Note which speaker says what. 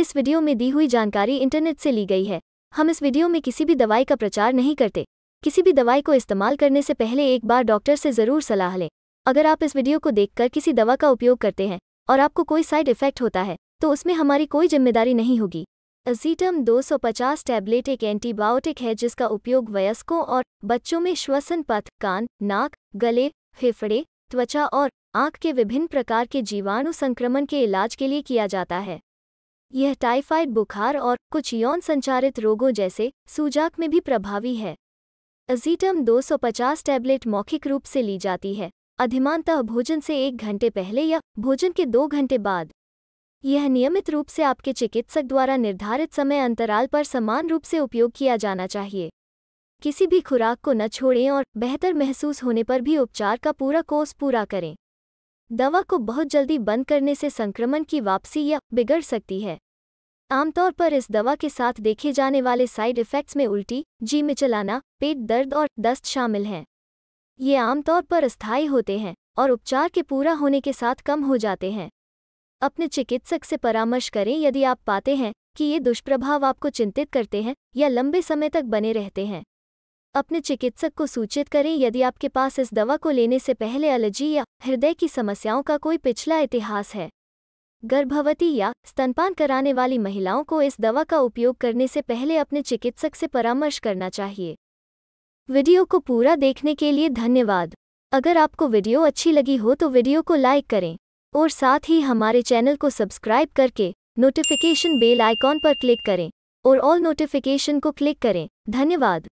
Speaker 1: इस वीडियो में दी हुई जानकारी इंटरनेट से ली गई है हम इस वीडियो में किसी भी दवाई का प्रचार नहीं करते किसी भी दवाई को इस्तेमाल करने से पहले एक बार डॉक्टर से ज़रूर सलाह लें अगर आप इस वीडियो को देखकर किसी दवा का उपयोग करते हैं और आपको कोई साइड इफेक्ट होता है तो उसमें हमारी कोई जिम्मेदारी नहीं होगी अजीटम 250 टैबलेट एक एंटीबायोटिक है जिसका उपयोग वयस्कों और बच्चों में श्वसन पथ कान नाक गले फेफड़े त्वचा और आंख के विभिन्न प्रकार के जीवाणु संक्रमण के इलाज के लिए किया जाता है यह टाइफाइड बुखार और कुछ यौन संचारित रोगों जैसे सूजाक में भी प्रभावी है अजीटम 250 टैबलेट मौखिक रूप से ली जाती है अधिमानतः भोजन से एक घंटे पहले या भोजन के दो घंटे बाद यह नियमित रूप से आपके चिकित्सक द्वारा निर्धारित समय अंतराल पर समान रूप से उपयोग किया जाना चाहिए किसी भी खुराक को न छोड़ें और बेहतर महसूस होने पर भी उपचार का पूरा कोर्स पूरा करें दवा को बहुत जल्दी बंद करने से संक्रमण की वापसी या बिगड़ सकती है आमतौर पर इस दवा के साथ देखे जाने वाले साइड इफ़ेक्ट्स में उल्टी जी मिचलाना पेट दर्द और दस्त शामिल हैं ये आमतौर पर अस्थायी होते हैं और उपचार के पूरा होने के साथ कम हो जाते हैं अपने चिकित्सक से परामर्श करें यदि आप पाते हैं कि ये दुष्प्रभाव आपको चिंतित करते हैं या लंबे समय तक बने रहते हैं अपने चिकित्सक को सूचित करें यदि आपके पास इस दवा को लेने से पहले एलर्जी या हृदय की समस्याओं का कोई पिछला इतिहास है गर्भवती या स्तनपान कराने वाली महिलाओं को इस दवा का उपयोग करने से पहले अपने चिकित्सक से परामर्श करना चाहिए वीडियो को पूरा देखने के लिए धन्यवाद अगर आपको वीडियो अच्छी लगी हो तो वीडियो को लाइक करें और साथ ही हमारे चैनल को सब्सक्राइब करके नोटिफिकेशन बेल आइकॉन पर क्लिक करें और ऑल नोटिफिकेशन को क्लिक करें धन्यवाद